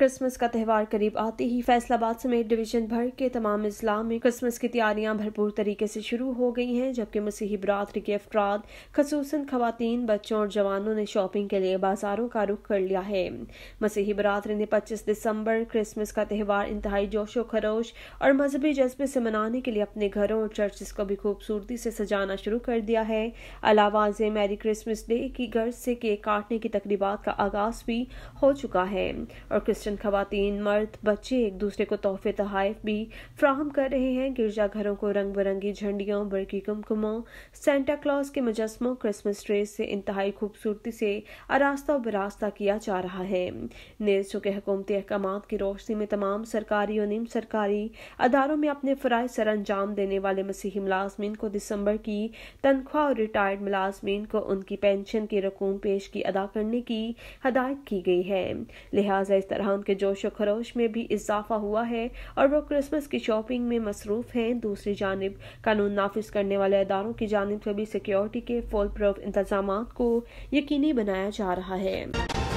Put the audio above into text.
Christmas का त्यौहार करीब आते ही फैसलाबाद समेत डिवीजन भर के तमाम इजला में क्रिसमस की तैयारियां भरपूर तरीके से शुरू हो गई हैं जबकि मसीही बरादरी के अफराद खसूस खातन बच्चों और जवानों ने शॉपिंग के लिए बाजारों का रुख कर लिया है मसीही बरादरी ने पच्चीस दिसंबर क्रिसमस का त्यौहार इंतहाई जोशो खरोश और मजहबी जज्बे से मनाने के लिए अपने घरों और चर्चिस को भी खूबसूरती से सजाना शुरू कर दिया है अलावा से मैरी क्रिसमस डे की गर्ज से केक काटने की तकरीबा का आगाज भी हो चुका है और क्रिस्टन चंद खातन मर्द बच्चे एक दूसरे को तोहफे तहफ भी फ्राहम कर रहे हैं गिरजाघरों को रंग बिरंगी झंडियों बड़की कुमकुमों सेंटा क्लॉज के मुजस्मों क्रिसमस ट्रेस से इंतहाई खूबसूरती से आरास्ता बरास्ता किया जा रहा है नेल्सो के हकूमती अहकाम की रोशनी में तमाम सरकारी और निम सरकारी अदारों में अपने फ़राज सर अंजाम देने वाले मसीही मुलाजमीन को दिसंबर की तनख्वाह और रिटायर्ड मुलाजमीन को उनकी पेंशन की रकूम पेश की अदा करने की हदायत की गई है लिहाजा इस तरह उनके के जोश और खरोश में भी इजाफा हुआ है और वो क्रिसमस की शॉपिंग में मसरूफ़ हैं दूसरी जानब कानून नाफिज करने वाले अदारों की जानब से भी सिक्योरिटी के फॉल प्रूफ इंतजाम को यकीनी बनाया जा रहा है